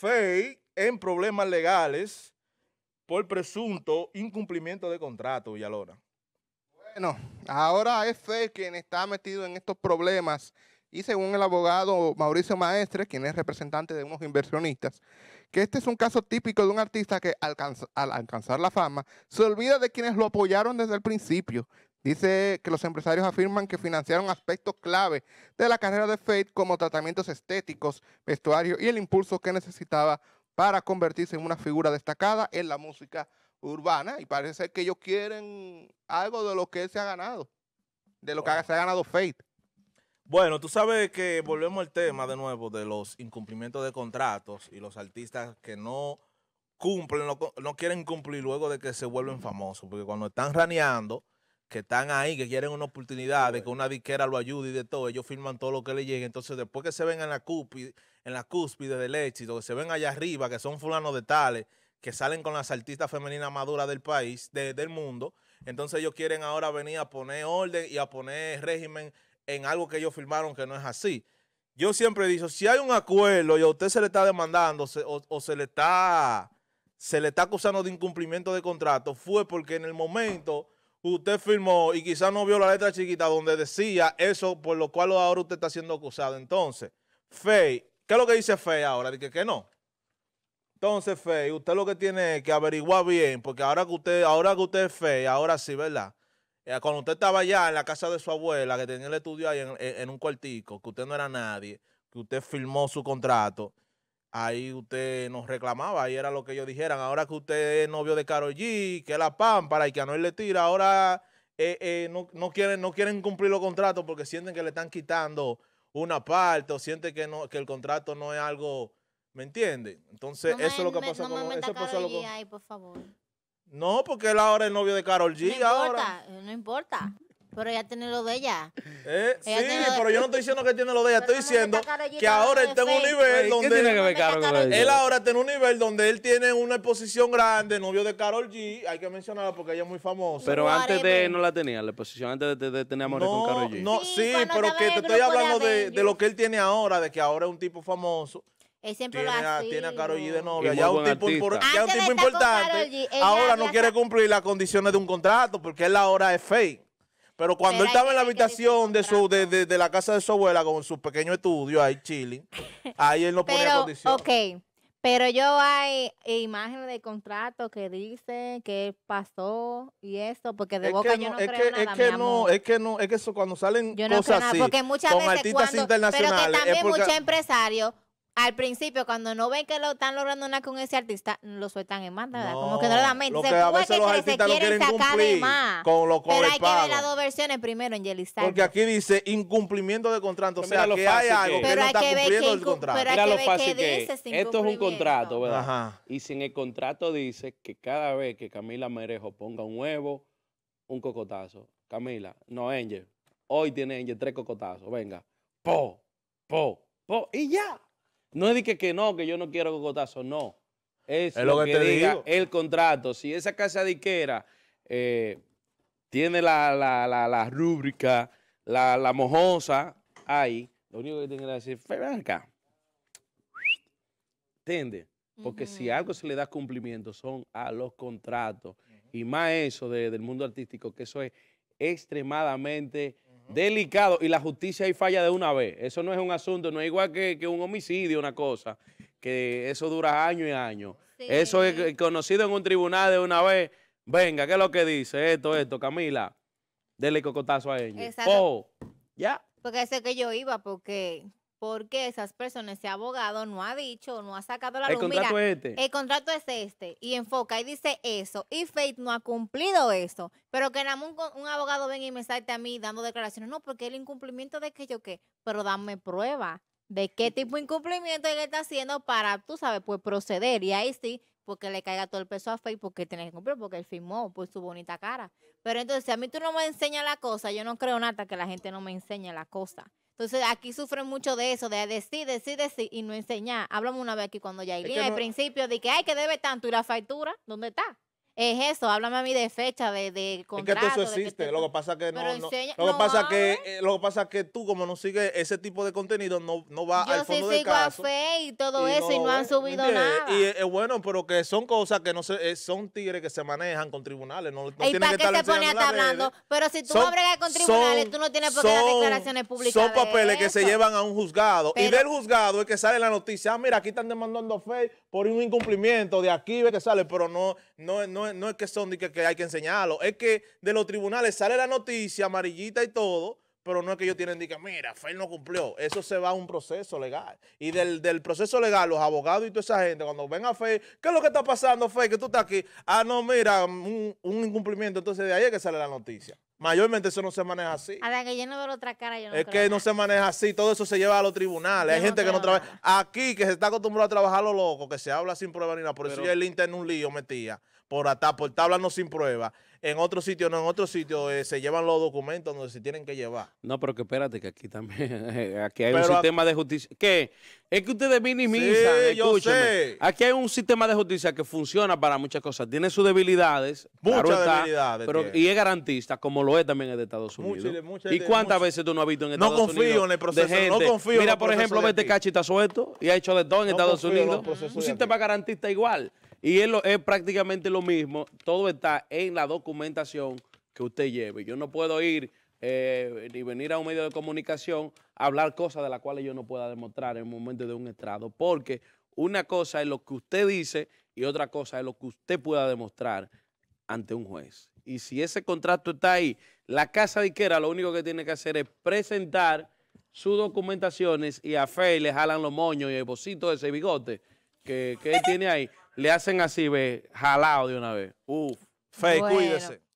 Fey en problemas legales por presunto incumplimiento de contrato, ahora Bueno, ahora es Fey quien está metido en estos problemas y según el abogado Mauricio Maestre, quien es representante de unos inversionistas, que este es un caso típico de un artista que al alcanzar la fama se olvida de quienes lo apoyaron desde el principio, Dice que los empresarios afirman que financiaron aspectos clave de la carrera de Faith como tratamientos estéticos, vestuario y el impulso que necesitaba para convertirse en una figura destacada en la música urbana. Y parece que ellos quieren algo de lo que él se ha ganado, de lo que se ha ganado Faith. Bueno, tú sabes que volvemos al tema de nuevo de los incumplimientos de contratos y los artistas que no cumplen, no quieren cumplir luego de que se vuelven famosos, porque cuando están raneando que están ahí, que quieren una oportunidad de que una disquera lo ayude y de todo, ellos firman todo lo que le llegue. Entonces, después que se ven en la cúspide, en la cúspide del éxito, que se ven allá arriba, que son fulanos de tales, que salen con las artistas femeninas maduras del país, del mundo, entonces ellos quieren ahora venir a poner orden y a poner régimen en algo que ellos firmaron que no es así. Yo siempre he dicho, si hay un acuerdo y a usted se le está demandando o, o se le está se le está acusando de incumplimiento de contrato, fue porque en el momento usted firmó y quizás no vio la letra chiquita donde decía eso por lo cual ahora usted está siendo acusado. Entonces, Fey, ¿qué es lo que dice Fey ahora? Dice que no. Entonces, Fey, usted lo que tiene que averiguar bien, porque ahora que usted, ahora que usted es Fey, ahora sí, ¿verdad? Eh, cuando usted estaba allá en la casa de su abuela, que tenía el estudio ahí en un cuartico, que usted no era nadie, que usted firmó su contrato, ahí usted nos reclamaba, ahí era lo que ellos dijeran. Ahora que usted es novio de Karol G, que es la pámpara y que a Noel le tira, ahora eh, eh, no, quieren, no quieren cumplir los contratos porque sienten que le están quitando una parte o sienten que, no, que el contrato no es algo... ¿Me entiende? Entonces, eso es lo que pasa no con... E, por favor. No, porque él ahora es novio de Carol G. No importa, no importa. Pero ella tiene lo de ella. Eh, sí, pero yo no estoy diciendo que tiene lo de ella. estoy diciendo que ahora él tiene un nivel donde. Tiene que él? ahora tiene un nivel donde él tiene una exposición grande, novio de Carol G. Hay que mencionarla porque ella es muy famosa. Pero antes de él no la tenía, la exposición antes de, tener amor con Carol G. No, sí, pero que te estoy hablando de, de lo que él tiene ahora, de que ahora es un tipo famoso. Él siempre tiene, tiene a Karol G de novia. Ya un, tipo, un tipo, importante. ahora no quiere cumplir las condiciones de un contrato porque él ahora es fake. Pero cuando él estaba en la habitación de, su, de, de, la casa de su abuela con su pequeño estudio, ahí Chile, ahí él no ponía pero, condiciones. Ok, pero yo hay eh, imágenes de contrato que dicen que pasó y esto, porque de boca yo no, es que, es que no, es que no, es que eso cuando salen yo no cosas así, porque muchas con veces artistas internacionales, pero que también muchos empresarios al principio, cuando no ven que lo están logrando nada con ese artista, lo sueltan en más, ¿verdad? Como que no le dan mente. se a veces los artistas lo quieren, no Con lo, pero hay que ver las dos versiones primero en Yelizar. Porque aquí dice incumplimiento de contrato. o sea, que hay algo que, no está cumpliendo el contrato. Pero hay que ver Esto es un contrato, ¿verdad? Y si en el contrato dice que cada vez que Camila Merejo ponga un huevo, un cocotazo. Camila, no, Angel. Hoy tiene Angel tres cocotazos. Venga. Po, po, po. Y ya. No es de que, no, que yo no quiero cocotazo, no. Es, lo, que, te diga el contrato. Si esa casa diquera eh, tiene la, rúbrica, la, mojosa ahí, lo único que tiene que decir, acá. ¿Entiendes? Porque si algo se le da cumplimiento son a los contratos. Y más eso del mundo artístico, que eso es extremadamente Delicado. Y la justicia ahí falla de una vez. Eso no es un asunto, no es igual que, que un homicidio, una cosa, que eso dura años y años. Eso es conocido en un tribunal de una vez. Venga, ¿qué es lo que dice? Esto, esto, Camila. Dele cocotazo a ella. Exacto. Oh, ya. Porque ese que yo iba, porque porque esas personas, ese abogado no ha dicho, no ha sacado la el Contrato es este. El contrato es este. Y enfoca y dice eso. Y Faith no ha cumplido eso. Pero que nada un, un, abogado venga y me salte a mí dando declaraciones. No, porque el incumplimiento de que yo qué. Pero dame prueba de qué tipo de incumplimiento él está haciendo para, tú sabes, pues proceder. Y ahí sí, porque le caiga todo el peso a Faith, porque tiene que cumplir, porque él firmó por pues, su bonita cara. Pero entonces, si a mí tú no me enseñas la cosa, yo no creo nada que la gente no me enseñe la cosa. Entonces aquí sufren mucho de eso, de decir, decir, decir y no enseñar. Hablamos una vez aquí cuando ya iría al principio de que, hay que debe tanto y la factura, ¿dónde está? es eso, háblame a mí de fecha, de, de contrato. Es que eso existe, lo que pasa que no, lo, que pasa que, eh, lo que pasa que tú como no sigues ese tipo de contenido no, no va al fondo sí del caso. Yo fe y todo eso y no han subido nada. Y eh, bueno, pero que son cosas que no se, eh, son tigres que se manejan con tribunales, no, no ¿Y para que qué hablando? Pero si tú son, no con tribunales, tú no tienes por qué dar declaraciones públicas. Son papeles que se llevan a un juzgado y del juzgado es que sale la noticia, ah, mira, aquí están demandando fe por un incumplimiento, de aquí ve que sale, pero no no no no, es que son de que, hay que enseñarlo, es que de los tribunales sale la noticia amarillita y todo, pero no es que ellos tienen que, mira, Fer no cumplió. Eso se va a un proceso legal. Y del, proceso legal, los abogados y toda esa gente, cuando ven a Fer, ¿qué es lo que está pasando, Fer? Que tú estás aquí. Ah, no, mira, un, un incumplimiento. Entonces de ahí es que sale la noticia. Mayormente eso no se maneja así. que es que no se maneja así. Todo eso se lleva a los tribunales. Hay gente que no trabaja. Aquí, que se está acostumbrado a trabajar lo loco, que se habla sin prueba ni nada. Por eso ya el internet un lío metía. Por, hasta, por estar hablando sin prueba en otro sitio, no, en otro sitio eh, se llevan los documentos donde se tienen que llevar. No, pero que espérate, que aquí también, aquí hay un sistema de justicia. ¿Qué? Es que ustedes minimizan, sí, Aquí hay un sistema de justicia que funciona para muchas cosas. Tiene sus debilidades. Muchas debilidades. Pero, y es garantista, como lo es también el de Estados Unidos. ¿Y cuántas veces tú no has visto en Estados Unidos? No confío en el proceso. No confío Mira, por ejemplo, vete Cachi está suelto y ha hecho de todo en Estados Unidos. Un sistema garantista igual. Y es, prácticamente lo mismo. Todo está en la documentación que usted lleve. Yo no puedo ir eh, ni venir a un medio de comunicación a hablar cosas de las cuales yo no pueda demostrar en el momento de un estrado, porque una cosa es lo que usted dice y otra cosa es lo que usted pueda demostrar ante un juez. Y si ese contrato está ahí, la casa de diquera lo único que tiene que hacer es presentar sus documentaciones y a Fe le jalan los moños y el bocito de ese bigote que, que él tiene ahí le hacen así, ve, jalado de una vez. Uf, fe, cuídese.